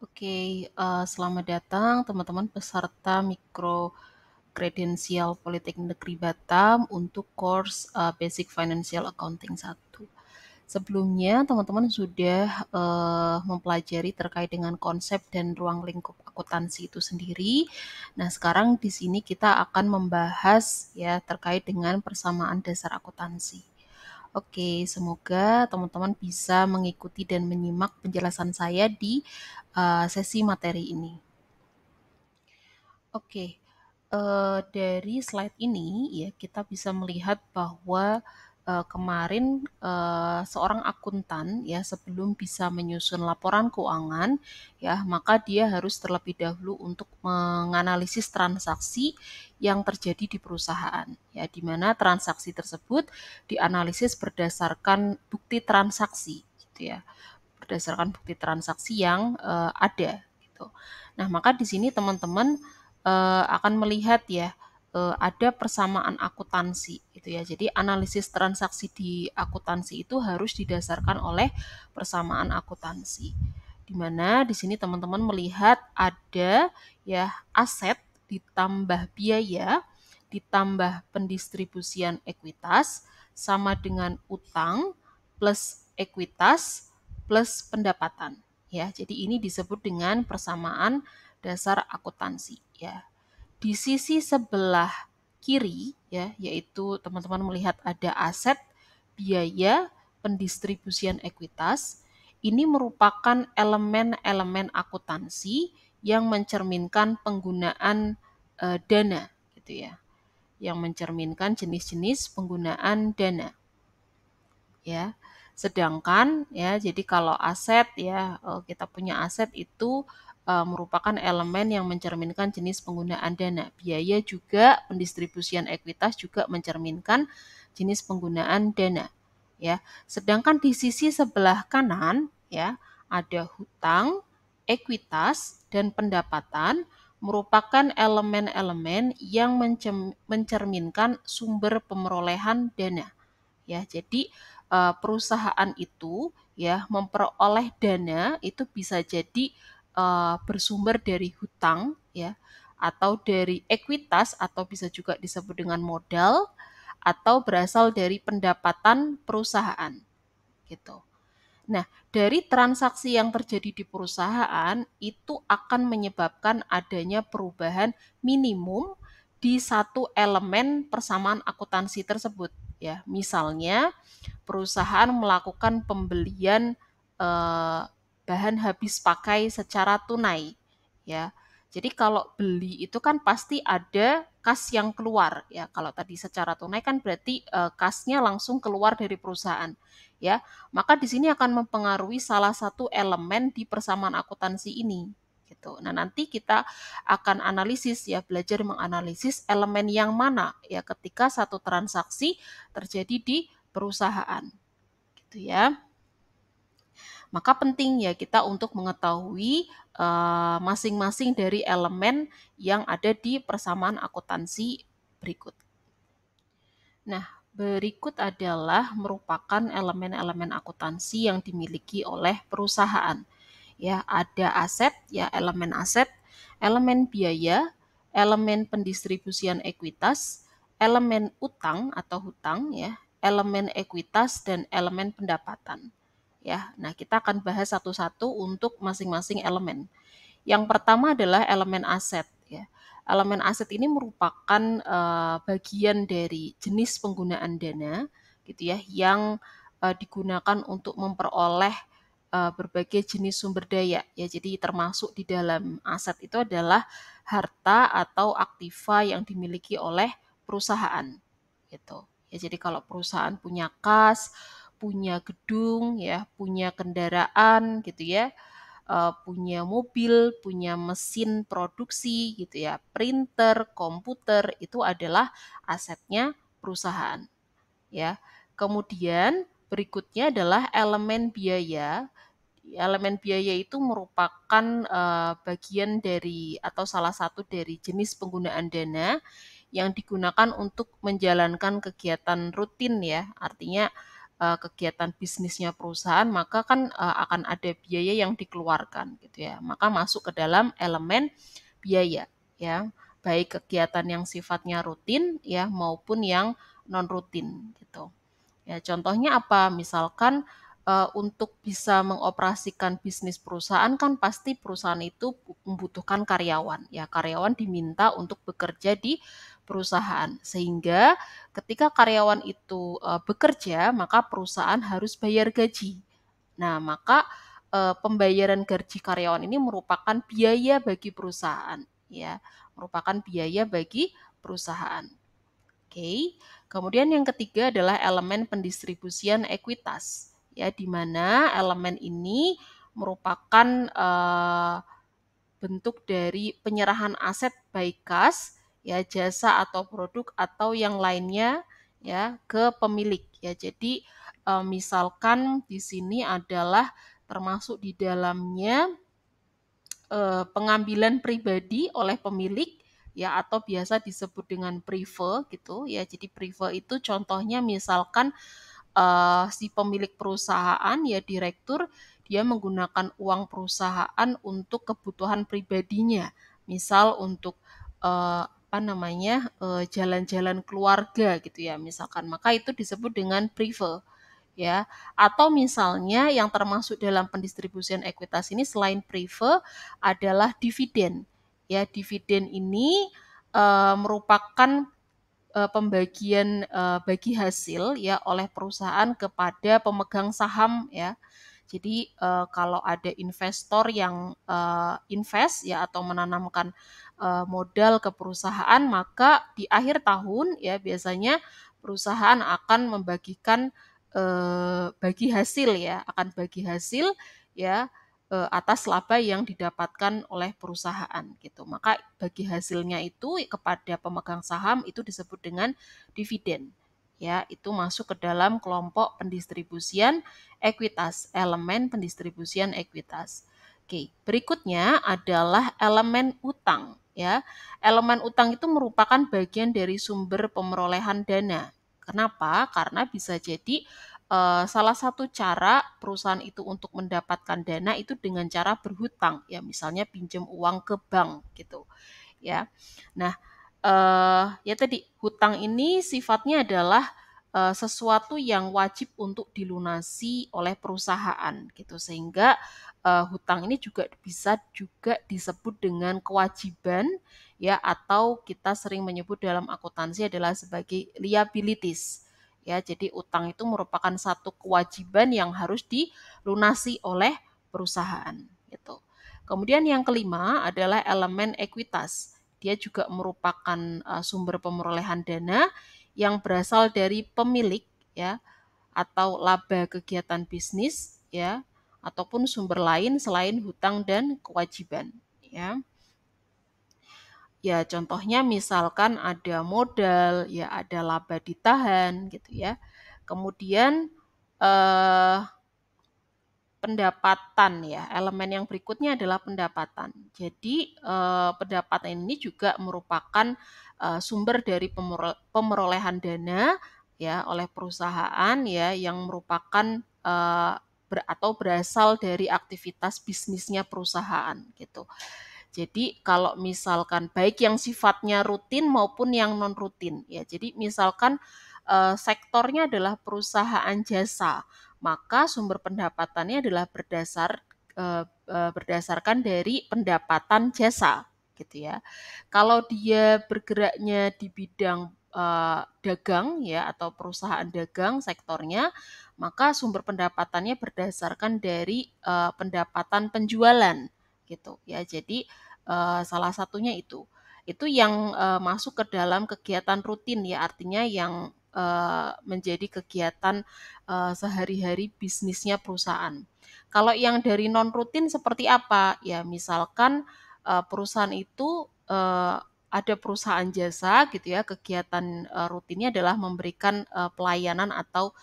Oke, uh, selamat datang teman-teman peserta mikro kredensial politik Negeri Batam untuk course uh, Basic Financial Accounting 1. Sebelumnya teman-teman sudah uh, mempelajari terkait dengan konsep dan ruang lingkup akuntansi itu sendiri. Nah, sekarang di sini kita akan membahas ya terkait dengan persamaan dasar akuntansi. Oke, semoga teman-teman bisa mengikuti dan menyimak penjelasan saya di uh, sesi materi ini. Oke, uh, dari slide ini ya kita bisa melihat bahwa uh, kemarin uh, seorang akuntan ya sebelum bisa menyusun laporan keuangan ya maka dia harus terlebih dahulu untuk menganalisis transaksi yang terjadi di perusahaan ya di mana transaksi tersebut dianalisis berdasarkan bukti transaksi gitu ya berdasarkan bukti transaksi yang uh, ada gitu. Nah, maka di sini teman-teman uh, akan melihat ya Eh, ada persamaan akuntansi gitu ya. Jadi analisis transaksi di akuntansi itu harus didasarkan oleh persamaan akuntansi. Di mana di sini teman-teman melihat ada ya aset ditambah biaya ditambah pendistribusian ekuitas sama dengan utang plus ekuitas plus pendapatan ya. Jadi ini disebut dengan persamaan dasar akuntansi ya di sisi sebelah kiri ya yaitu teman-teman melihat ada aset, biaya, pendistribusian ekuitas. Ini merupakan elemen-elemen akuntansi yang mencerminkan penggunaan e, dana gitu ya. Yang mencerminkan jenis-jenis penggunaan dana. Ya. Sedangkan ya jadi kalau aset ya eh, kita punya aset itu uh, merupakan elemen yang mencerminkan jenis penggunaan dana. Biaya juga pendistribusian ekuitas juga mencerminkan jenis penggunaan dana. Ya, sedangkan di sisi sebelah kanan ya ada hutang, ekuitas dan pendapatan merupakan elemen-elemen yang mencerminkan sumber pemerolehan dana. Ya, jadi eh, perusahaan itu ya memperoleh dana itu bisa jadi uh, bersumber dari hutang ya atau dari ekuitas atau bisa juga disebut dengan modal atau berasal dari pendapatan perusahaan gitu. Nah, dari transaksi yang terjadi di perusahaan itu akan menyebabkan adanya perubahan minimum di satu elemen persamaan akuntansi tersebut ya. Misalnya perusahaan melakukan pembelian eh, bahan habis pakai secara tunai ya. Jadi kalau beli itu kan pasti ada kas yang keluar ya. Kalau tadi secara tunai kan berarti e, kasnya langsung keluar dari perusahaan ya. Maka di sini akan mempengaruhi salah satu elemen di persamaan akuntansi ini gitu. Nah, nanti kita akan analisis ya, belajar menganalisis elemen yang mana ya ketika satu transaksi terjadi di perusahaan. Gitu ya. Maka penting ya kita untuk mengetahui eh, masing-masing uh, dari elemen yang ada di persamaan akuntansi berikut. Nah, berikut adalah merupakan elemen-elemen akuntansi yang dimiliki oleh perusahaan. Ya, ada aset, ya elemen aset, elemen biaya, elemen pendistribusian ekuitas, elemen utang atau hutang ya, elemen ekuitas dan elemen pendapatan ya. Nah, kita akan bahas satu-satu untuk masing-masing elemen. Yang pertama adalah elemen aset ya. Elemen aset ini merupakan uh, bagian dari jenis penggunaan dana gitu ya yang uh, digunakan untuk memperoleh uh, berbagai jenis sumber daya ya. Jadi termasuk di dalam aset itu adalah harta atau aktiva yang dimiliki oleh perusahaan gitu. Ya, jadi kalau perusahaan punya kas, punya gedung ya, punya kendaraan gitu ya, eh, punya mobil, punya mesin produksi gitu ya, printer, komputer itu adalah asetnya perusahaan ya. Kemudian berikutnya adalah elemen biaya. Elemen biaya itu merupakan eh, bagian dari atau salah satu dari jenis penggunaan dana yang digunakan untuk menjalankan kegiatan rutin ya. Artinya uh, kegiatan bisnisnya perusahaan, maka kan uh, akan ada biaya yang dikeluarkan gitu ya. Maka masuk ke dalam elemen biaya ya, baik kegiatan yang sifatnya rutin ya maupun yang non rutin gitu. Ya, contohnya apa? Misalkan uh, untuk bisa mengoperasikan bisnis perusahaan kan pasti perusahaan itu membutuhkan karyawan ya karyawan diminta untuk bekerja di perusahaan sehingga ketika karyawan itu uh, bekerja maka perusahaan harus bayar gaji nah maka uh, pembayaran gaji karyawan ini merupakan biaya bagi perusahaan ya merupakan biaya bagi perusahaan oke okay. kemudian yang ketiga adalah elemen pendistribusian ekuitas ya di mana elemen ini merupakan uh, bentuk dari penyerahan aset baik kas ya jasa atau produk atau yang lainnya ya ke pemilik ya jadi uh, misalkan di sini adalah termasuk di dalamnya uh, pengambilan pribadi oleh pemilik ya atau biasa disebut dengan private gitu ya. Jadi private itu contohnya misalkan uh, si pemilik perusahaan ya direktur dia menggunakan uang perusahaan untuk kebutuhan pribadinya, misal untuk uh, apa namanya eh, jalan-jalan keluarga gitu ya misalkan maka itu disebut dengan prive ya atau misalnya yang termasuk dalam pendistribusian ekuitas ini selain prive adalah dividen ya dividen ini uh, merupakan uh, pembagian uh, bagi hasil ya oleh perusahaan kepada pemegang saham ya. Jadi uh, kalau ada investor yang uh, invest ya atau menanamkan uh, modal ke perusahaan maka di akhir tahun ya biasanya perusahaan akan membagikan uh, bagi hasil ya, akan bagi hasil ya Eh, atas laba yang didapatkan oleh perusahaan gitu. Maka bagi hasilnya itu kepada pemegang saham itu disebut dengan dividen. Ya, itu masuk ke dalam kelompok pendistribusian ekuitas, elemen pendistribusian ekuitas. Oke, berikutnya adalah elemen utang ya. Elemen utang itu merupakan bagian dari sumber pemerolehan dana. Kenapa? Karena bisa jadi uh, salah satu cara perusahaan itu untuk mendapatkan dana itu dengan cara berhutang ya misalnya pinjam uang ke bank gitu ya nah uh, ya tadi hutang ini sifatnya adalah uh, sesuatu yang wajib untuk dilunasi oleh perusahaan gitu sehingga uh, hutang ini juga bisa juga disebut dengan kewajiban ya atau kita sering menyebut dalam akuntansi adalah sebagai liabilities ya. Jadi utang itu merupakan satu kewajiban yang harus dilunasi oleh perusahaan gitu. Kemudian yang kelima adalah elemen ekuitas. Dia juga merupakan eh, sumber pemerolehan dana yang berasal dari pemilik ya atau laba kegiatan bisnis ya ataupun sumber lain selain hutang dan kewajiban ya. Ya contohnya misalkan ada modal, ya ada laba ditahan gitu ya. Kemudian eh, pendapatan ya. Elemen yang berikutnya adalah pendapatan. Jadi eh, pendapatan ini juga merupakan eh, sumber dari pemerolehan dana ya oleh perusahaan ya yang merupakan eh, ber, atau berasal dari aktivitas bisnisnya perusahaan gitu. Jadi kalau misalkan baik yang sifatnya rutin maupun yang non rutin ya. Jadi misalkan eh, sektornya adalah perusahaan jasa, maka sumber pendapatannya adalah berdasar eh, eh, berdasarkan dari pendapatan jasa gitu ya. Kalau dia bergeraknya di bidang dagang ya atau perusahaan dagang sektornya, maka sumber pendapatannya berdasarkan dari uh, pendapatan penjualan gitu ya. Jadi uh, salah satunya itu. Itu yang uh, masuk ke dalam kegiatan rutin ya, artinya yang uh, menjadi kegiatan uh, sehari-hari bisnisnya perusahaan. Kalau yang dari non rutin seperti apa? Ya misalkan uh, perusahaan itu uh, ada perusahaan jasa gitu ya kegiatan rutinnya adalah memberikan pelayanan atau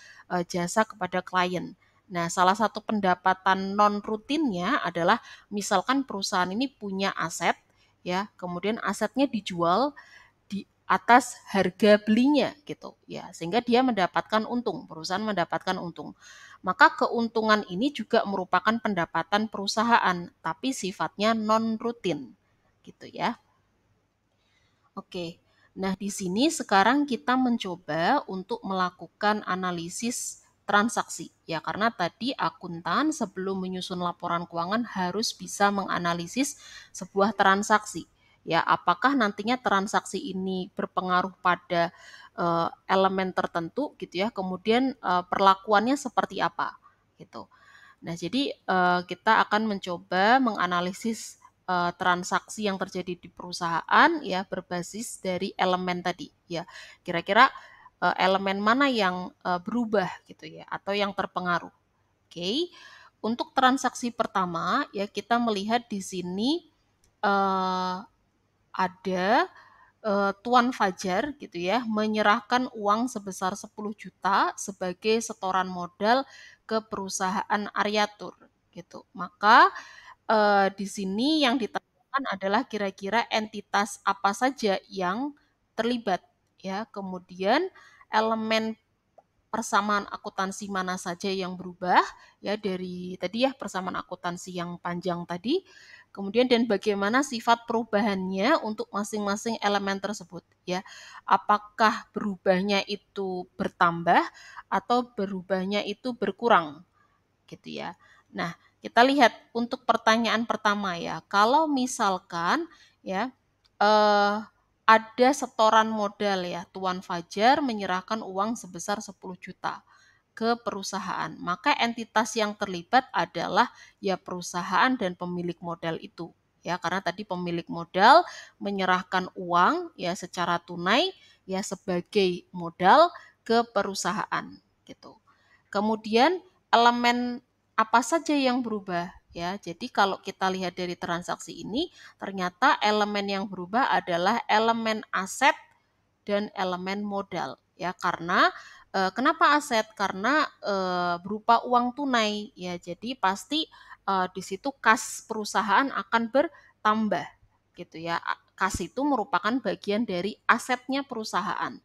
jasa kepada klien Nah, salah satu pendapatan non rutinnya adalah misalkan perusahaan ini punya aset ya, kemudian asetnya dijual di atas harga belinya gitu ya, sehingga dia mendapatkan untung, perusahaan mendapatkan untung. Maka keuntungan ini juga merupakan pendapatan perusahaan tapi sifatnya non rutin gitu ya. Oke. Nah, di sini sekarang kita mencoba untuk melakukan analisis transaksi. Ya, karena tadi akuntan sebelum menyusun laporan keuangan harus bisa menganalisis sebuah transaksi. Ya, apakah nantinya transaksi ini berpengaruh pada uh, elemen tertentu gitu ya. Kemudian uh, perlakuannya seperti apa gitu. Nah, jadi uh, kita akan mencoba menganalisis uh, transaksi yang terjadi di perusahaan ya berbasis dari elemen tadi ya. Kira-kira uh, elemen mana yang uh, berubah gitu ya atau yang terpengaruh. Oke. Okay. Untuk transaksi pertama ya kita melihat di sini uh, ada uh, Tuan Fajar gitu ya menyerahkan uang sebesar 10 juta sebagai setoran modal ke perusahaan Aryatur gitu. Maka uh, di sini yang ditanyakan adalah kira-kira entitas apa saja yang terlibat ya. Kemudian elemen persamaan akuntansi mana saja yang berubah ya dari tadi ya persamaan akuntansi yang panjang tadi kemudian dan bagaimana sifat perubahannya untuk masing-masing elemen tersebut ya apakah berubahnya itu bertambah atau berubahnya itu berkurang gitu ya nah kita lihat untuk pertanyaan pertama ya kalau misalkan ya eh, ada setoran modal ya. Tuan Fajar menyerahkan uang sebesar 10 juta ke perusahaan. Maka entitas yang terlibat adalah ya perusahaan dan pemilik modal itu. Ya, karena tadi pemilik modal menyerahkan uang ya secara tunai ya sebagai modal ke perusahaan gitu. Kemudian elemen apa saja yang berubah? ya. Jadi kalau kita lihat dari transaksi ini ternyata elemen yang berubah adalah elemen aset dan elemen modal ya karena e, kenapa aset karena e, berupa uang tunai ya. Jadi pasti e, di situ kas perusahaan akan bertambah gitu ya. Kas itu merupakan bagian dari asetnya perusahaan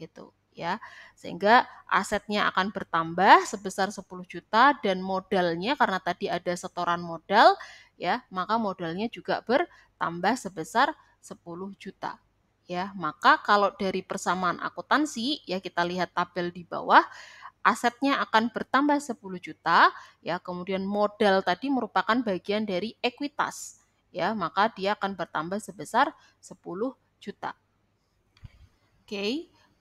gitu ya. Sehingga asetnya akan bertambah sebesar 10 juta dan modalnya karena tadi ada setoran modal ya, maka modalnya juga bertambah sebesar 10 juta. Ya, maka kalau dari persamaan akuntansi ya kita lihat tabel di bawah asetnya akan bertambah 10 juta ya kemudian modal tadi merupakan bagian dari ekuitas ya maka dia akan bertambah sebesar 10 juta. Oke. Okay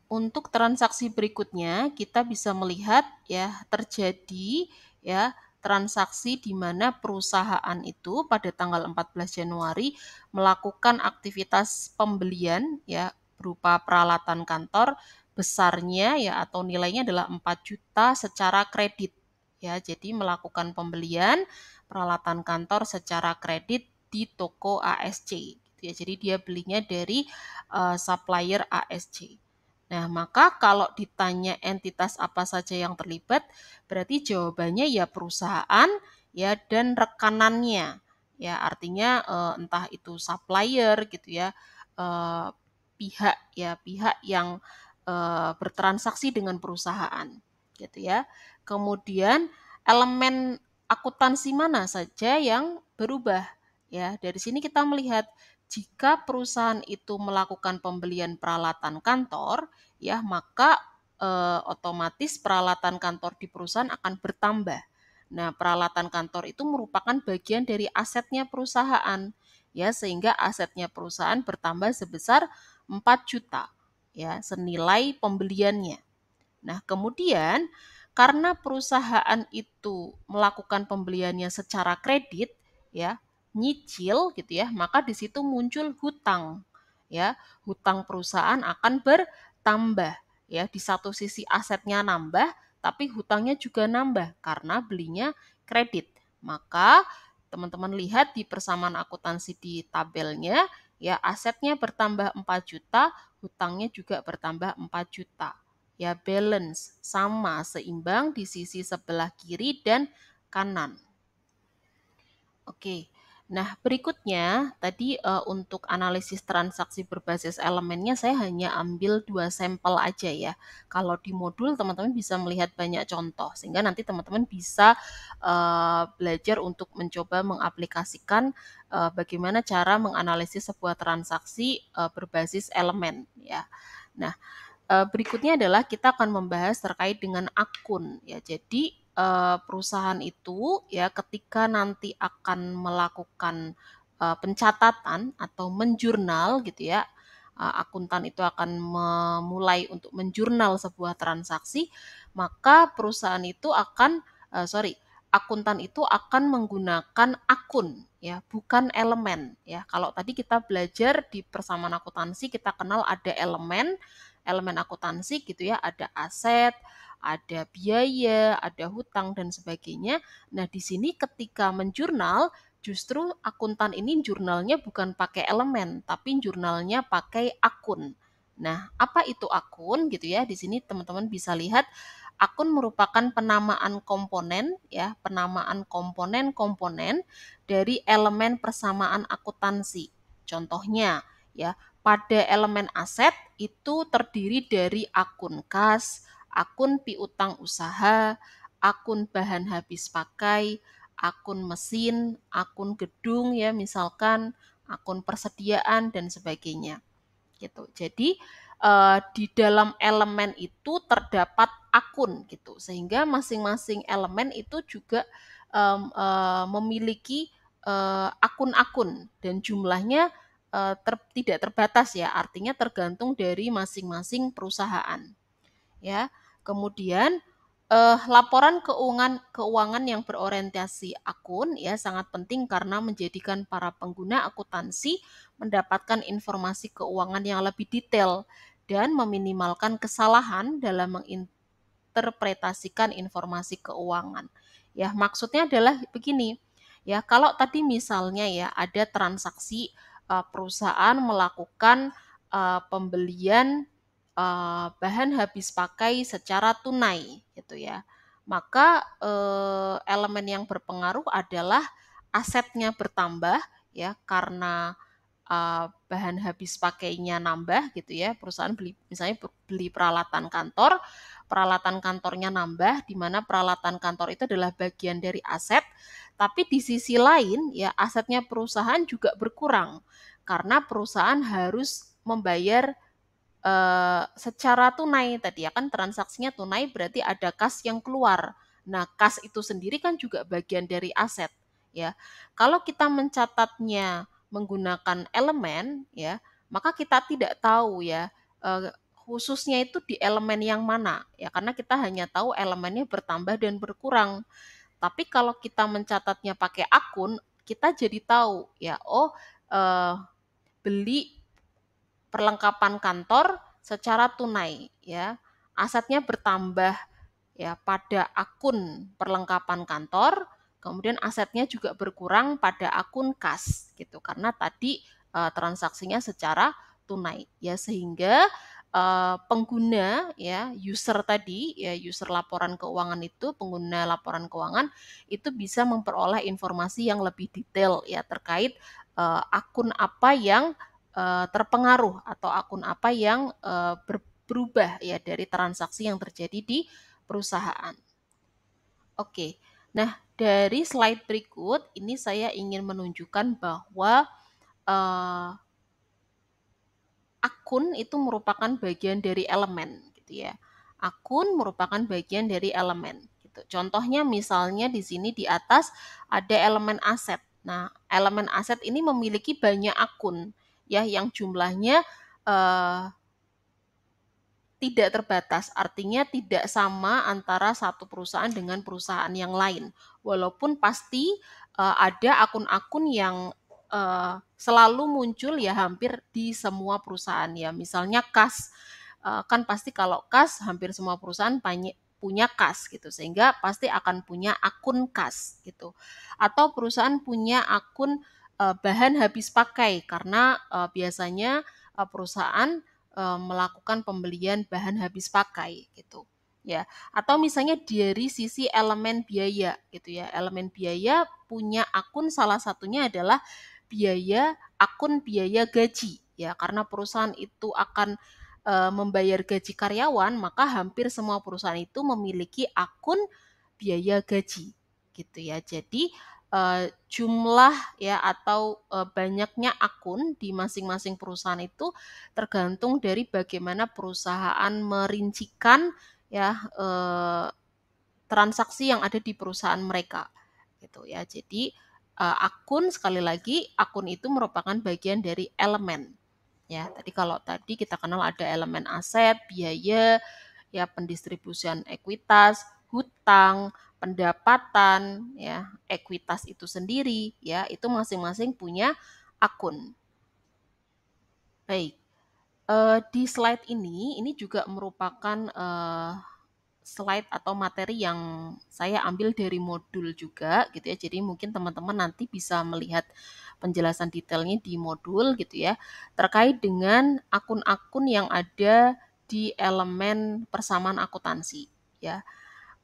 untuk transaksi berikutnya kita bisa melihat ya terjadi ya transaksi di mana perusahaan itu pada tanggal 14 Januari melakukan aktivitas pembelian ya berupa peralatan kantor besarnya ya atau nilainya adalah 4 juta secara kredit ya. Jadi melakukan pembelian peralatan kantor secara kredit di toko ASC gitu ya. Jadi dia belinya dari uh, supplier ASC. Nah, maka kalau ditanya entitas apa saja yang terlibat, berarti jawabannya ya perusahaan ya dan rekanannya. Ya, artinya eh, entah itu supplier gitu ya, eh, pihak ya, pihak yang eh, bertransaksi dengan perusahaan gitu ya. Kemudian elemen akuntansi mana saja yang berubah ya. Dari sini kita melihat jika perusahaan itu melakukan pembelian peralatan kantor, ya maka e, otomatis peralatan kantor di perusahaan akan bertambah. Nah, peralatan kantor itu merupakan bagian dari asetnya perusahaan, ya sehingga asetnya perusahaan bertambah sebesar 4 juta, ya senilai pembeliannya. Nah, kemudian karena perusahaan itu melakukan pembeliannya secara kredit, ya nyicil gitu ya, maka di situ muncul hutang. Ya, hutang perusahaan akan bertambah. Ya, di satu sisi asetnya nambah, tapi hutangnya juga nambah karena belinya kredit. Maka teman-teman lihat di persamaan akuntansi di tabelnya ya asetnya bertambah 4 juta, hutangnya juga bertambah 4 juta. Ya balance sama seimbang di sisi sebelah kiri dan kanan. Oke. Nah, berikutnya tadi uh, untuk analisis transaksi berbasis elemennya saya hanya ambil dua sampel aja ya. Kalau di modul teman-teman bisa melihat banyak contoh sehingga nanti teman-teman bisa uh, belajar untuk mencoba mengaplikasikan uh, bagaimana cara menganalisis sebuah transaksi uh, berbasis elemen ya. Nah, berikutnya adalah kita akan membahas terkait dengan akun ya. Jadi uh, perusahaan itu ya ketika nanti akan melakukan uh, pencatatan atau menjurnal gitu ya uh, akuntan itu akan memulai untuk menjurnal sebuah transaksi maka perusahaan itu akan uh, sorry akuntan itu akan menggunakan akun ya bukan elemen ya kalau tadi kita belajar di persamaan akuntansi kita kenal ada elemen elemen akuntansi gitu ya ada aset ada biaya, ada hutang dan sebagainya. Nah, di sini ketika menjurnal justru akuntan ini jurnalnya bukan pakai elemen, tapi jurnalnya pakai akun. Nah, apa itu akun gitu ya? Di sini teman-teman bisa lihat akun merupakan penamaan komponen ya, penamaan komponen-komponen dari elemen persamaan akuntansi. Contohnya ya, pada elemen aset itu terdiri dari akun kas, akun piutang usaha, akun bahan habis pakai, akun mesin, akun gedung ya misalkan, akun persediaan dan sebagainya. Gitu. Jadi eh, di dalam elemen itu terdapat akun gitu. Sehingga masing-masing elemen itu juga eh, memiliki eh, akun-akun dan jumlahnya ter, tidak terbatas ya, artinya tergantung dari masing-masing perusahaan. Ya. Kemudian eh, laporan keuangan keuangan yang berorientasi akun ya sangat penting karena menjadikan para pengguna akuntansi mendapatkan informasi keuangan yang lebih detail dan meminimalkan kesalahan dalam menginterpretasikan informasi keuangan. Ya, maksudnya adalah begini. Ya, kalau tadi misalnya ya ada transaksi eh, perusahaan melakukan eh, pembelian Eh, bahan habis pakai secara tunai gitu ya. Maka eh, elemen yang berpengaruh adalah asetnya bertambah ya karena eh, bahan habis pakainya nambah gitu ya. Perusahaan beli misalnya beli peralatan kantor, peralatan kantornya nambah di mana peralatan kantor itu adalah bagian dari aset, tapi di sisi lain ya asetnya perusahaan juga berkurang karena perusahaan harus membayar Eh, secara tunai tadi ya kan transaksinya tunai berarti ada kas yang keluar. Nah, kas itu sendiri kan juga bagian dari aset ya. Kalau kita mencatatnya menggunakan elemen ya, maka kita tidak tahu ya eh, khususnya itu di elemen yang mana ya karena kita hanya tahu elemennya bertambah dan berkurang. Tapi kalau kita mencatatnya pakai akun, kita jadi tahu ya oh eh, beli perlengkapan kantor secara tunai ya. Asetnya bertambah ya pada akun perlengkapan kantor, kemudian asetnya juga berkurang pada akun kas gitu karena tadi uh, transaksinya secara tunai ya sehingga uh, pengguna ya user tadi ya user laporan keuangan itu pengguna laporan keuangan itu bisa memperoleh informasi yang lebih detail ya terkait uh, akun apa yang Eh, terpengaruh atau akun apa yang eh, berubah ya dari transaksi yang terjadi di perusahaan. Oke. Nah, dari slide berikut ini saya ingin menunjukkan bahwa eh, akun itu merupakan bagian dari elemen gitu ya. Akun merupakan bagian dari elemen gitu. Contohnya misalnya di sini di atas ada elemen aset. Nah, elemen aset ini memiliki banyak akun ya yang jumlahnya uh, tidak terbatas, artinya tidak sama antara satu perusahaan dengan perusahaan yang lain. Walaupun pasti uh, ada akun-akun yang uh, selalu muncul ya hampir di semua perusahaan ya. Misalnya kas uh, kan pasti kalau kas hampir semua perusahaan banyak punya kas gitu sehingga pasti akan punya akun kas gitu atau perusahaan punya akun Eh, bahan habis pakai karena eh, biasanya eh, perusahaan melakukan pembelian bahan habis pakai gitu ya atau misalnya dari sisi elemen biaya gitu ya elemen biaya punya akun salah satunya adalah biaya akun biaya gaji ya karena perusahaan itu akan membayar gaji karyawan maka hampir semua perusahaan itu memiliki akun biaya gaji gitu ya jadi Eh, jumlah ya atau eh, banyaknya akun di masing-masing perusahaan itu tergantung dari bagaimana perusahaan merincikan ya eh, transaksi yang ada di perusahaan mereka gitu ya. Jadi akun sekali lagi akun itu merupakan bagian dari elemen ya tadi kalau tadi kita kenal ada elemen aset biaya ya pendistribusian ekuitas hutang pendapatan, ya, ekuitas itu sendiri, ya, itu masing-masing punya akun. Baik, uh, di slide ini, ini juga merupakan uh, slide atau materi yang saya ambil dari modul juga, gitu ya. Jadi mungkin teman-teman nanti bisa melihat penjelasan detailnya di modul, gitu ya, terkait dengan akun-akun yang ada di elemen persamaan akuntansi, ya.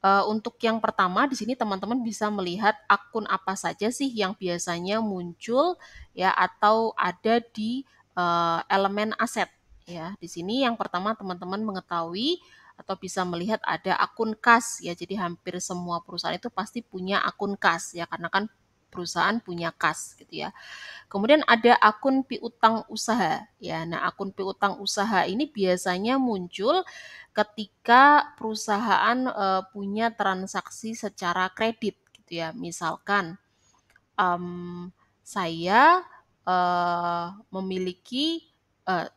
Uh, untuk yang pertama di sini teman-teman bisa melihat akun apa saja sih yang biasanya muncul ya atau ada di uh, elemen aset ya. Di sini yang pertama teman-teman mengetahui atau bisa melihat ada akun kas ya. Jadi hampir semua perusahaan itu pasti punya akun kas ya karena kan perusahaan punya kas gitu ya. Kemudian ada akun piutang usaha ya. Nah, akun piutang usaha ini biasanya muncul ketika perusahaan uh, punya transaksi secara kredit gitu ya. Misalkan um, saya uh, memiliki uh,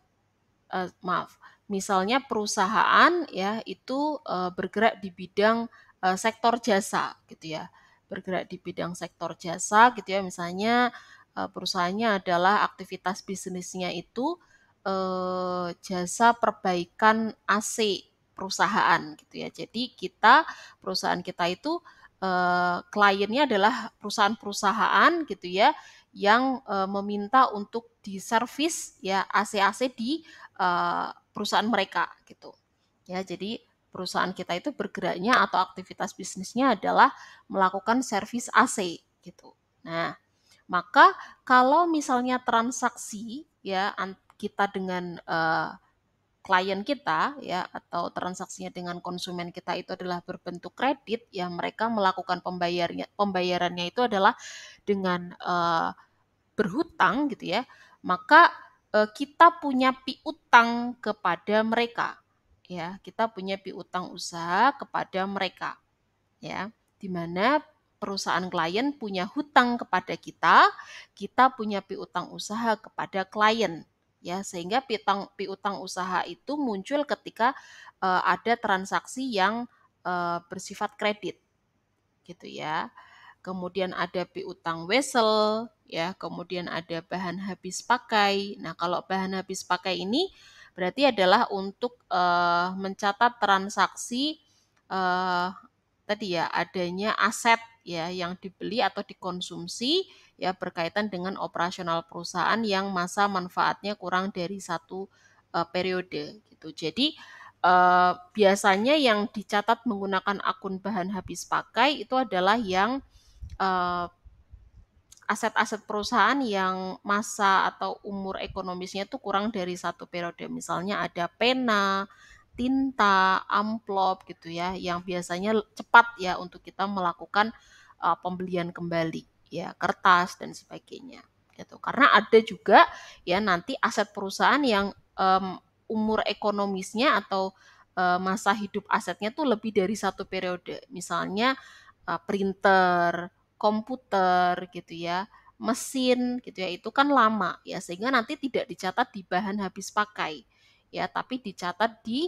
uh, maaf, misalnya perusahaan ya itu uh, bergerak di bidang uh, sektor jasa gitu ya. Bergerak di bidang sektor jasa gitu ya. Misalnya uh, perusahaannya adalah aktivitas bisnisnya itu eh, jasa perbaikan AC perusahaan gitu ya. Jadi kita perusahaan kita itu eh, kliennya adalah perusahaan-perusahaan gitu ya yang eh, meminta untuk diservis ya AC-AC di eh, perusahaan mereka gitu. Ya, jadi perusahaan kita itu bergeraknya atau aktivitas bisnisnya adalah melakukan servis AC gitu. Nah, maka kalau misalnya transaksi ya kita dengan uh, klien kita ya atau transaksinya dengan konsumen kita itu adalah berbentuk kredit ya mereka melakukan pembayarnya pembayarannya itu adalah dengan uh, berhutang gitu ya maka uh, kita punya piutang kepada mereka ya kita punya piutang usaha kepada mereka ya dimana perusahaan klien punya hutang kepada kita kita punya piutang usaha kepada klien ya sehingga piutang piutang usaha itu muncul ketika uh, ada transaksi yang uh, bersifat kredit gitu ya kemudian ada piutang wesel ya kemudian ada bahan habis pakai nah kalau bahan habis pakai ini berarti adalah untuk uh, mencatat transaksi uh, tadi ya adanya aset ya yang dibeli atau dikonsumsi ya berkaitan dengan operasional perusahaan yang masa manfaatnya kurang dari satu uh, periode gitu. Jadi uh, biasanya yang dicatat menggunakan akun bahan habis pakai itu adalah yang uh, aset-aset perusahaan yang masa atau umur ekonomisnya itu kurang dari satu periode. Misalnya ada pena, tinta, amplop gitu ya, yang biasanya cepat ya untuk kita melakukan uh, pembelian kembali ya kertas dan sebagainya gitu karena ada juga ya nanti aset perusahaan yang um, umur ekonomisnya atau uh, masa hidup asetnya tuh lebih dari satu periode misalnya uh, printer komputer gitu ya mesin gitu ya itu kan lama ya sehingga nanti tidak dicatat di bahan habis pakai ya tapi dicatat di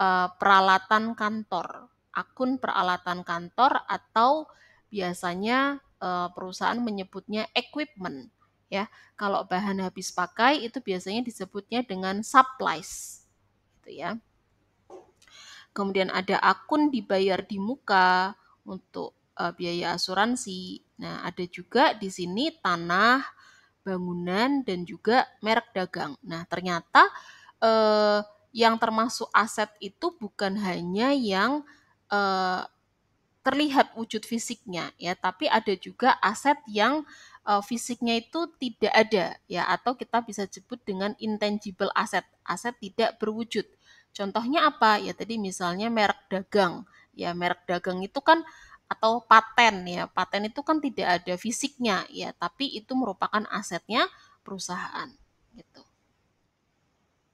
uh, peralatan kantor akun peralatan kantor atau biasanya Eh, perusahaan menyebutnya equipment ya. Kalau bahan habis pakai itu biasanya disebutnya dengan supplies gitu ya. Kemudian ada akun dibayar di muka untuk uh, biaya asuransi. Nah, ada juga di sini tanah, bangunan dan juga merek dagang. Nah, ternyata uh, yang termasuk aset itu bukan hanya yang uh, terlihat wujud fisiknya ya tapi ada juga aset yang uh, fisiknya itu tidak ada ya atau kita bisa sebut dengan intangible aset aset tidak berwujud contohnya apa ya tadi misalnya merek dagang ya merek dagang itu kan atau paten ya paten itu kan tidak ada fisiknya ya tapi itu merupakan asetnya perusahaan gitu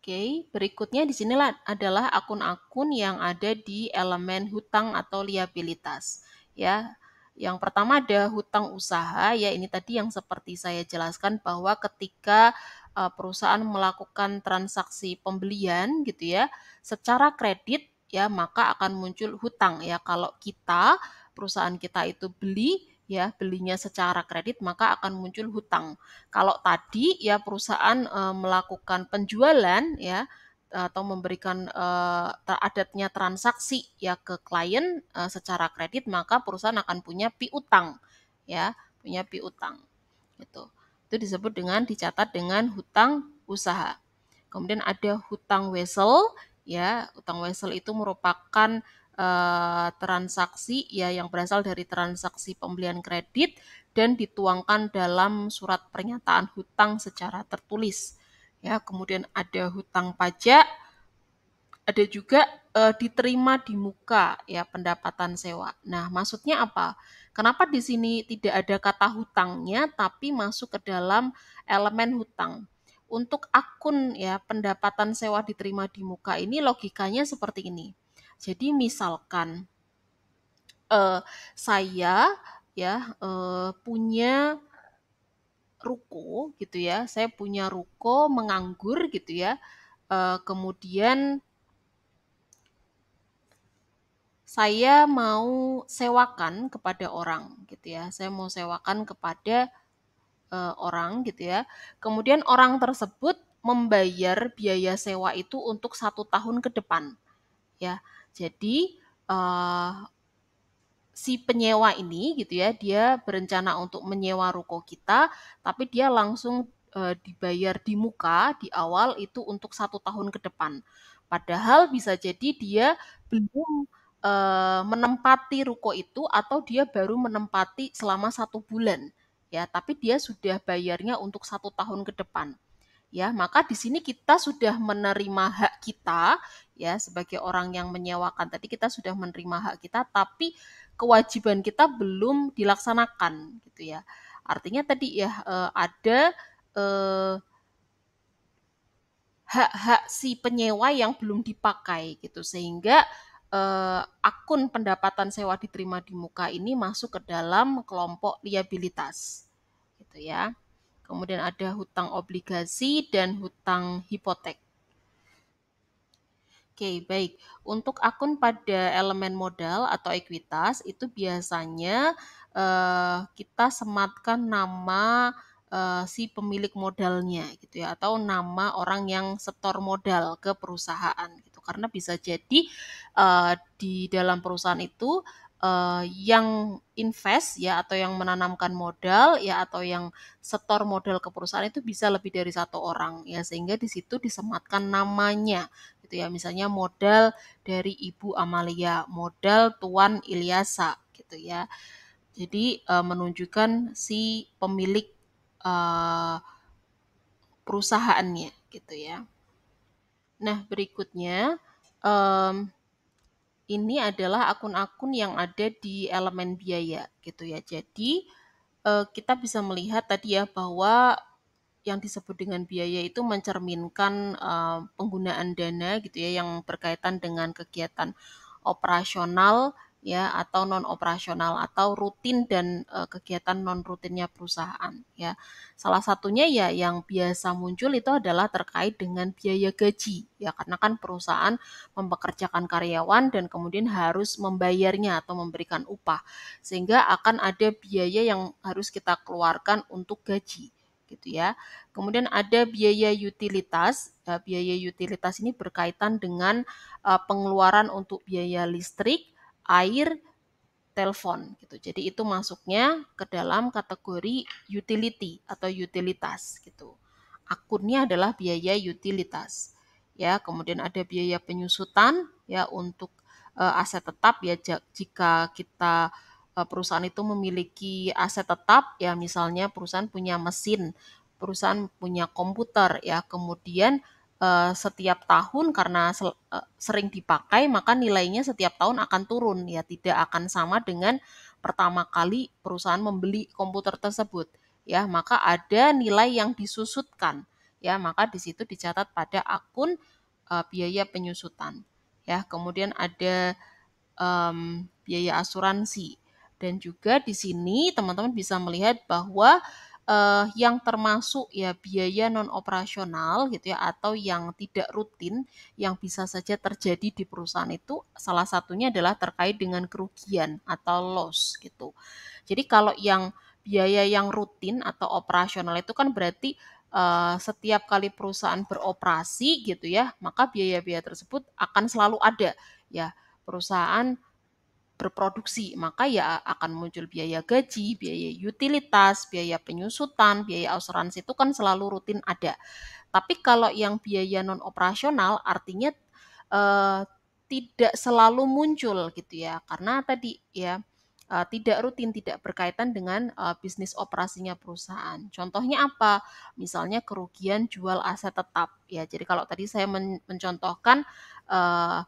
okay, berikutnya di sini adalah akun-akun yang ada di elemen hutang atau liabilitas. Ya, yang pertama ada hutang usaha, ya ini tadi yang seperti saya jelaskan bahwa ketika e, perusahaan melakukan transaksi pembelian gitu ya, secara kredit ya maka akan muncul hutang ya kalau kita perusahaan kita itu beli ya belinya secara kredit maka akan muncul hutang. Kalau tadi ya perusahaan e, melakukan penjualan ya atau memberikan e, adatnya transaksi ya ke klien e, secara kredit maka perusahaan akan punya piutang ya, punya piutang. itu Itu disebut dengan dicatat dengan hutang usaha. Kemudian ada hutang wesel ya, hutang wesel itu merupakan Eh, transaksi ya yang berasal dari transaksi pembelian kredit dan dituangkan dalam surat pernyataan hutang secara tertulis. Ya, kemudian ada hutang pajak, ada juga uh, diterima di muka ya pendapatan sewa. Nah, maksudnya apa? Kenapa di sini tidak ada kata hutangnya tapi masuk ke dalam elemen hutang? Untuk akun ya pendapatan sewa diterima di muka ini logikanya seperti ini jadi misalkan uh, saya ya uh, punya ruko gitu ya, saya punya ruko menganggur gitu ya, uh, kemudian saya mau sewakan kepada orang gitu ya, saya mau sewakan kepada uh, orang gitu ya, kemudian orang tersebut membayar biaya sewa itu untuk satu tahun ke depan ya jadi uh, si penyewa ini gitu ya, dia berencana untuk menyewa ruko kita, tapi dia langsung uh, dibayar di muka di awal itu untuk satu tahun ke depan. Padahal bisa jadi dia belum eh, menempati ruko itu atau dia baru menempati selama satu bulan ya, tapi dia sudah bayarnya untuk satu tahun ke depan ya maka di sini kita sudah menerima hak kita ya sebagai orang yang menyewakan tadi kita sudah menerima hak kita tapi kewajiban kita belum dilaksanakan gitu ya artinya tadi ya e, ada e, hak-hak eh, si penyewa yang belum dipakai gitu sehingga eh, akun pendapatan sewa diterima di muka ini masuk ke dalam kelompok liabilitas gitu ya kemudian ada hutang obligasi dan hutang hipotek. Oke, baik. Untuk akun pada elemen modal atau ekuitas itu biasanya uh, kita sematkan nama uh, si pemilik modalnya gitu ya atau nama orang yang setor modal ke perusahaan gitu. Karena bisa jadi uh, di dalam perusahaan itu uh, yang invest ya atau yang menanamkan modal ya atau yang setor modal ke perusahaan itu bisa lebih dari satu orang ya sehingga di situ disematkan namanya gitu ya misalnya modal dari Ibu Amalia modal Tuan Ilyasa gitu ya jadi uh, menunjukkan si pemilik uh, perusahaannya gitu ya nah berikutnya um, ini adalah akun-akun yang ada di elemen biaya gitu ya. Jadi eh, kita bisa melihat tadi ya bahwa yang disebut dengan biaya itu mencerminkan eh, penggunaan dana gitu ya yang berkaitan dengan kegiatan operasional ya atau non operasional atau rutin dan uh, kegiatan non rutinnya perusahaan ya. Salah satunya ya yang biasa muncul itu adalah terkait dengan biaya gaji ya karena kan perusahaan mempekerjakan karyawan dan kemudian harus membayarnya atau memberikan upah sehingga akan ada biaya yang harus kita keluarkan untuk gaji gitu ya. Kemudian ada biaya utilitas. Eh, biaya utilitas ini berkaitan dengan eh, pengeluaran untuk biaya listrik, air, telepon gitu. Jadi itu masuknya ke dalam kategori utility atau utilitas gitu. Akunnya adalah biaya utilitas. Ya, kemudian ada biaya penyusutan ya untuk uh, aset tetap ya jika kita uh, perusahaan itu memiliki aset tetap ya misalnya perusahaan punya mesin, perusahaan punya komputer ya, kemudian uh, setiap tahun karena sel, uh, sering dipakai maka nilainya setiap tahun akan turun ya tidak akan sama dengan pertama kali perusahaan membeli komputer tersebut ya maka ada nilai yang disusutkan ya maka di situ dicatat pada akun uh, biaya penyusutan ya kemudian ada um, biaya asuransi dan juga di sini teman-teman bisa melihat bahwa eh, yang termasuk ya biaya non operasional gitu ya atau yang tidak rutin yang bisa saja terjadi di perusahaan itu salah satunya adalah terkait dengan kerugian atau loss gitu. Jadi kalau yang biaya yang rutin atau operasional itu kan berarti uh, setiap kali perusahaan beroperasi gitu ya, maka biaya-biaya tersebut akan selalu ada ya. Perusahaan berproduksi, maka ya akan muncul biaya gaji, biaya utilitas, biaya penyusutan, biaya asuransi itu kan selalu rutin ada. Tapi kalau yang biaya non operasional artinya eh, tidak selalu muncul gitu ya, karena tadi ya eh, tidak rutin, tidak berkaitan dengan eh, bisnis operasinya perusahaan. Contohnya apa? Misalnya kerugian jual aset tetap ya. Jadi kalau tadi saya men mencontohkan eh,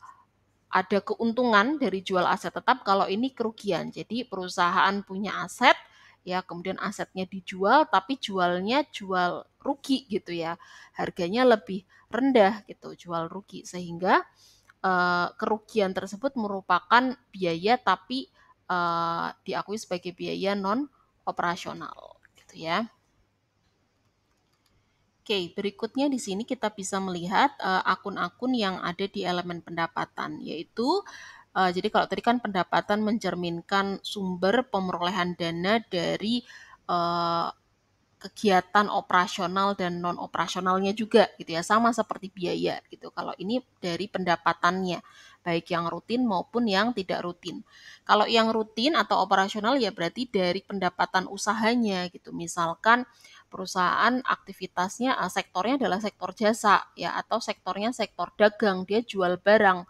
ada keuntungan dari jual aset tetap kalau ini kerugian. Jadi perusahaan punya aset ya kemudian asetnya dijual tapi jualnya jual rugi gitu ya. Harganya lebih rendah gitu jual rugi sehingga uh, kerugian tersebut merupakan biaya tapi uh, diakui sebagai biaya non operasional gitu ya. Oke, berikutnya di sini kita bisa melihat eh, akun-akun uh, yang ada di elemen pendapatan, yaitu uh, jadi kalau tadi kan pendapatan mencerminkan sumber pemerolehan dana dari uh, kegiatan operasional dan non operasionalnya juga gitu ya sama seperti biaya gitu. Kalau ini dari pendapatannya baik yang rutin maupun yang tidak rutin. Kalau yang rutin atau operasional ya berarti dari pendapatan usahanya gitu. Misalkan perusahaan aktivitasnya eh, sektornya adalah sektor jasa ya atau sektornya sektor dagang dia jual barang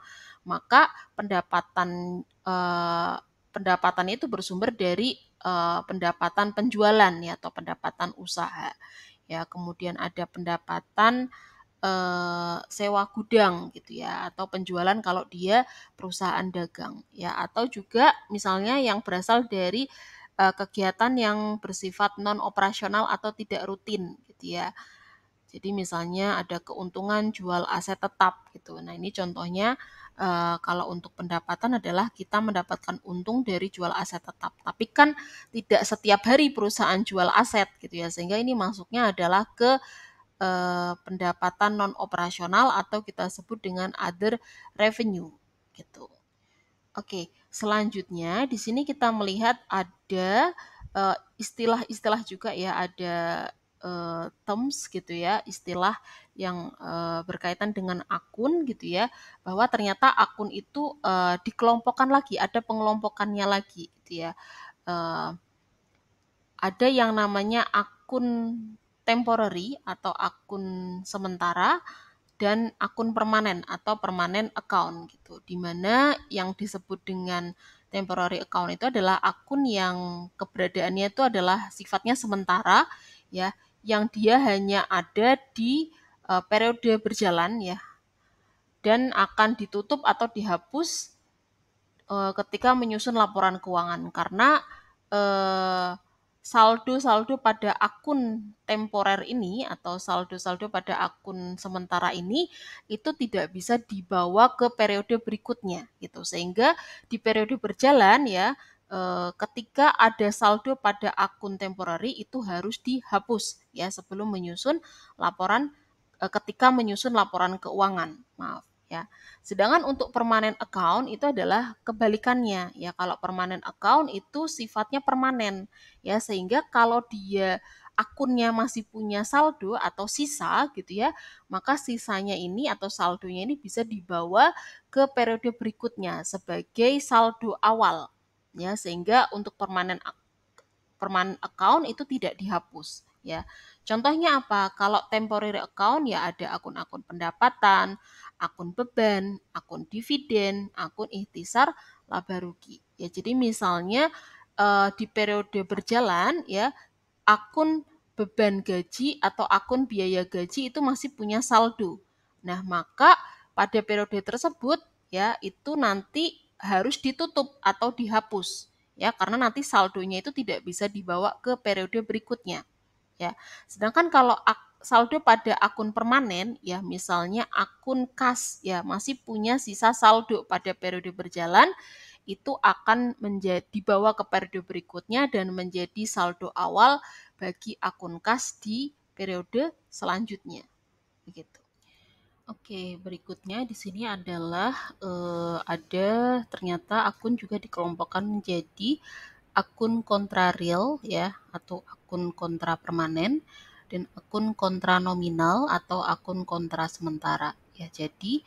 maka pendapatan eh, pendapatan itu bersumber dari eh, pendapatan penjualan ya atau pendapatan usaha ya kemudian ada pendapatan eh, sewa gudang gitu ya atau penjualan kalau dia perusahaan dagang ya atau juga misalnya yang berasal dari Eh, kegiatan yang bersifat non operasional atau tidak rutin gitu ya. Jadi misalnya ada keuntungan jual aset tetap gitu. Nah ini contohnya uh, kalau untuk pendapatan adalah kita mendapatkan untung dari jual aset tetap. Tapi kan tidak setiap hari perusahaan jual aset gitu ya. Sehingga ini masuknya adalah ke uh, pendapatan non operasional atau kita sebut dengan other revenue gitu. Oke. Selanjutnya di sini kita melihat ada eh, istilah-istilah juga ya ada uh, terms gitu ya, istilah yang uh, berkaitan dengan akun gitu ya, bahwa ternyata akun itu uh, dikelompokkan lagi, ada pengelompokannya lagi gitu ya. Uh, ada yang namanya akun temporary atau akun sementara, dan akun permanen atau permanen account gitu. Dimana yang disebut dengan temporary account itu adalah akun yang keberadaannya itu adalah sifatnya sementara ya, yang dia hanya ada di uh, periode berjalan ya dan akan ditutup atau dihapus uh, ketika menyusun laporan keuangan karena uh, saldo-saldo pada akun temporer ini atau saldo-saldo pada akun sementara ini itu tidak bisa dibawa ke periode berikutnya gitu sehingga di periode berjalan ya eh, ketika ada saldo pada akun temporary itu harus dihapus ya sebelum menyusun laporan eh, ketika menyusun laporan keuangan maaf ya. Sedangkan untuk permanen account itu adalah kebalikannya ya. Kalau permanen account itu sifatnya permanen ya sehingga kalau dia akunnya masih punya saldo atau sisa gitu ya, maka sisanya ini atau saldonya ini bisa dibawa ke periode berikutnya sebagai saldo awal ya sehingga untuk permanen permanen account itu tidak dihapus ya. Contohnya apa? Kalau temporary account ya ada akun-akun pendapatan, akun beban, akun dividen, akun ikhtisar laba rugi. Ya, jadi misalnya uh, di periode berjalan ya akun beban gaji atau akun biaya gaji itu masih punya saldo. Nah, maka pada periode tersebut ya itu nanti harus ditutup atau dihapus ya karena nanti saldonya itu tidak bisa dibawa ke periode berikutnya ya. Sedangkan kalau akun saldo pada akun permanen ya misalnya akun kas ya masih punya sisa saldo pada periode berjalan itu akan menjadi dibawa ke periode berikutnya dan menjadi saldo awal bagi akun kas di periode selanjutnya begitu. Oke, berikutnya di sini adalah eh, ada ternyata akun juga dikelompokkan menjadi akun kontra real ya atau akun kontra permanen dan akun kontra nominal atau akun kontra sementara ya. Jadi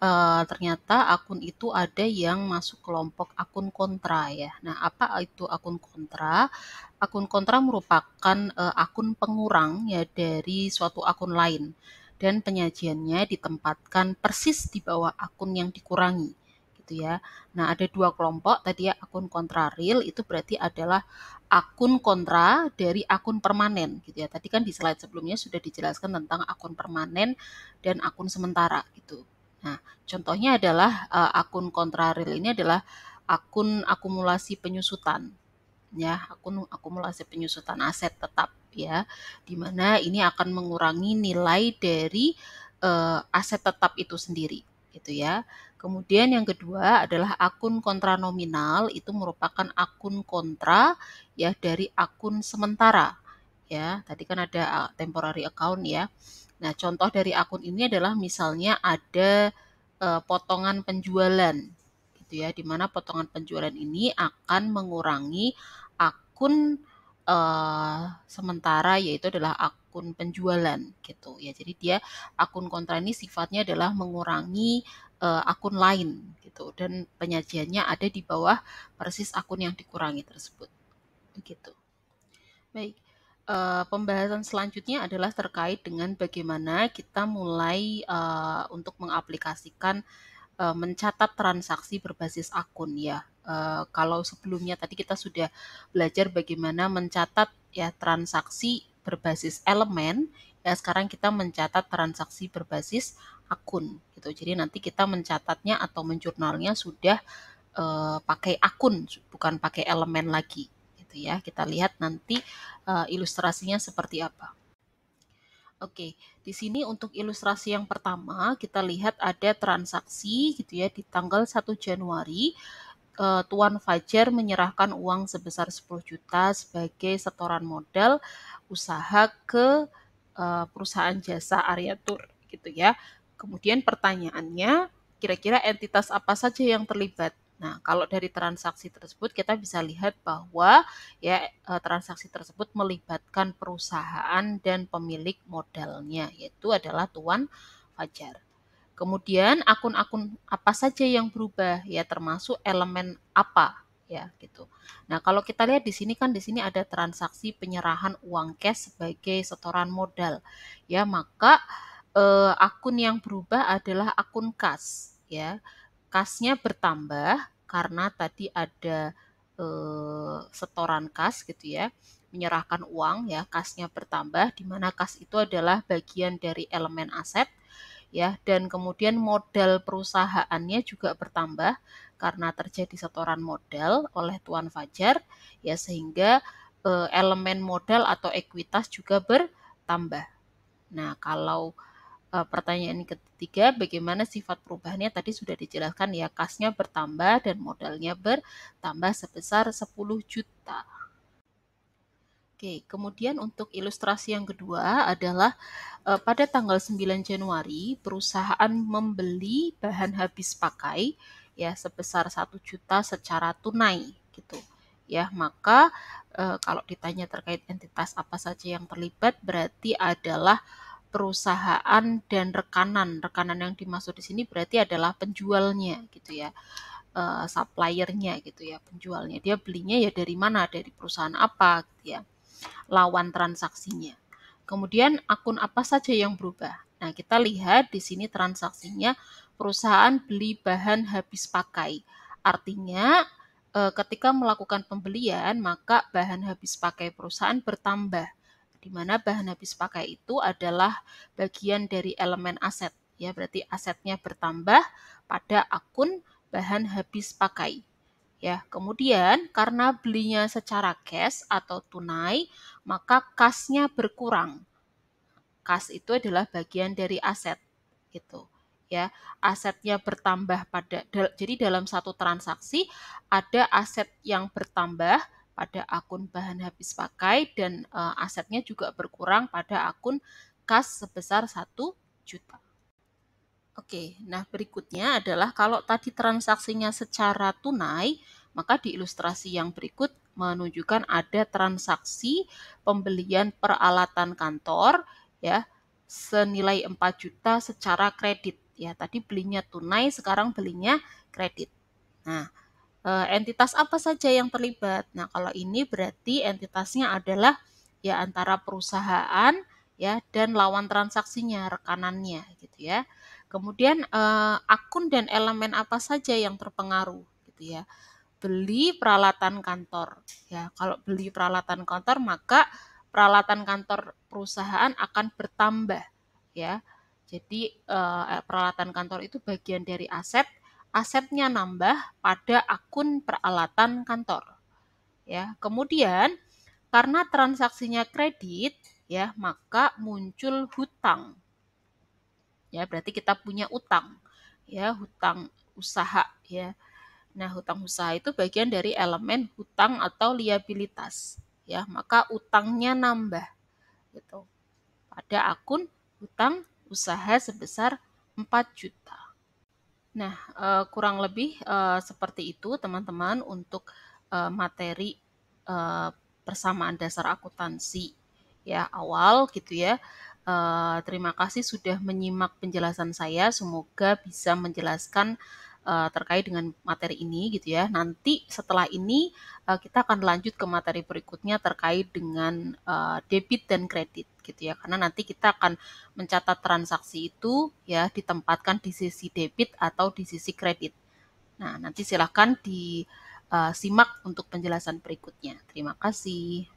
e, ternyata akun itu ada yang masuk kelompok akun kontra ya. Nah, apa itu akun kontra? Akun kontra merupakan e, akun pengurang ya dari suatu akun lain dan penyajiannya ditempatkan persis di bawah akun yang dikurangi gitu ya. Nah, ada dua kelompok tadi ya akun kontra real itu berarti adalah akun kontra dari akun permanen gitu ya. Tadi kan di slide sebelumnya sudah dijelaskan tentang akun permanen dan akun sementara gitu. Nah, contohnya adalah uh, akun kontra real ini adalah akun akumulasi penyusutan ya, akun akumulasi penyusutan aset tetap ya. di mana ini akan mengurangi nilai dari eh, aset tetap itu sendiri gitu ya. Kemudian yang kedua adalah akun kontra nominal itu merupakan akun kontra ya dari akun sementara ya. Tadi kan ada ah, temporary account ya. Nah, contoh dari akun ini adalah misalnya ada e, potongan penjualan gitu ya, di mana potongan penjualan ini akan mengurangi akun e, sementara yaitu adalah akun penjualan gitu ya. Jadi dia akun kontra ini sifatnya adalah mengurangi uh, akun lain gitu dan penyajiannya ada di bawah persis akun yang dikurangi tersebut begitu baik uh, pembahasan selanjutnya adalah terkait dengan bagaimana kita mulai uh, untuk mengaplikasikan mencatat transaksi berbasis akun ya uh, kalau sebelumnya tadi kita sudah belajar bagaimana mencatat ya transaksi berbasis elemen ya sekarang kita mencatat transaksi berbasis akun gitu. Jadi nanti kita mencatatnya atau menjurnalnya sudah e, pakai akun bukan pakai elemen lagi gitu ya. Kita lihat nanti e, ilustrasinya seperti apa. Oke, di sini untuk ilustrasi yang pertama kita lihat ada transaksi gitu ya di tanggal 1 Januari eh, Tuan Fajar menyerahkan uang sebesar 10 juta sebagai setoran modal usaha ke perusahaan jasa area Tour gitu ya. Kemudian pertanyaannya, kira-kira entitas apa saja yang terlibat? Nah, kalau dari transaksi tersebut kita bisa lihat bahwa ya e, transaksi tersebut melibatkan perusahaan dan pemilik modalnya yaitu adalah Tuan Fajar. Kemudian akun-akun apa saja yang berubah ya termasuk elemen apa ya gitu. Nah, kalau kita lihat di sini kan di sini ada transaksi penyerahan uang cash sebagai setoran modal. Ya, maka eh, akun yang berubah adalah akun kas ya. Kasnya bertambah karena tadi ada eh, setoran kas gitu ya menyerahkan uang ya kasnya bertambah di mana kas itu adalah bagian dari elemen aset ya dan kemudian modal perusahaannya juga bertambah karena terjadi setoran modal oleh Tuan Fajar ya sehingga eh, elemen modal atau ekuitas juga bertambah. Nah, kalau Eh, pertanyaan ketiga, bagaimana sifat perubahannya tadi sudah dijelaskan ya, kasnya bertambah dan modalnya bertambah sebesar 10 juta. Oke, kemudian untuk ilustrasi yang kedua adalah eh, pada tanggal 9 Januari perusahaan membeli bahan habis pakai ya sebesar 1 juta secara tunai gitu. Ya, maka eh, kalau ditanya terkait entitas apa saja yang terlibat berarti adalah perusahaan dan rekanan. Rekanan yang dimaksud di sini berarti adalah penjualnya gitu ya. Uh, suppliernya gitu ya, penjualnya. Dia belinya ya dari mana? Dari perusahaan apa gitu ya. Lawan transaksinya. Kemudian akun apa saja yang berubah? Nah, kita lihat di sini transaksinya perusahaan beli bahan habis pakai. Artinya eh, ketika melakukan pembelian, maka bahan habis pakai perusahaan bertambah di mana bahan habis pakai itu adalah bagian dari elemen aset ya berarti asetnya bertambah pada akun bahan habis pakai ya kemudian karena belinya secara cash atau tunai maka kasnya berkurang kas itu adalah bagian dari aset gitu ya asetnya bertambah pada jadi dalam satu transaksi ada aset yang bertambah pada akun bahan habis pakai dan uh, asetnya juga berkurang pada akun kas sebesar 1 juta. Oke, nah berikutnya adalah kalau tadi transaksinya secara tunai, maka di ilustrasi yang berikut menunjukkan ada transaksi pembelian peralatan kantor ya senilai 4 juta secara kredit ya. Tadi belinya tunai, sekarang belinya kredit. Nah, Eh, entitas apa saja yang terlibat. Nah, kalau ini berarti entitasnya adalah ya antara perusahaan ya dan lawan transaksinya, rekanannya gitu ya. Kemudian eh, akun dan elemen apa saja yang terpengaruh gitu ya. Beli peralatan kantor ya. Kalau beli peralatan kantor maka peralatan kantor perusahaan akan bertambah ya. Jadi eh, eh peralatan kantor itu bagian dari aset asetnya nambah pada akun peralatan kantor. Ya, kemudian karena transaksinya kredit, ya, maka muncul hutang. Ya, berarti kita punya utang. Ya, hutang usaha ya. Nah, hutang usaha itu bagian dari elemen hutang atau liabilitas ya maka utangnya nambah gitu pada akun hutang usaha sebesar 4 juta Nah, uh, kurang lebih uh, seperti itu teman-teman untuk uh, materi uh, persamaan dasar akuntansi ya awal gitu ya. Uh, terima kasih sudah menyimak penjelasan saya. Semoga bisa menjelaskan uh, terkait dengan materi ini gitu ya. Nanti setelah ini uh, kita akan lanjut ke materi berikutnya terkait dengan uh, debit dan kredit gitu ya. Karena nanti kita akan mencatat transaksi itu ya ditempatkan di sisi debit atau di sisi kredit. Nah, nanti silahkan disimak untuk penjelasan berikutnya. Terima kasih.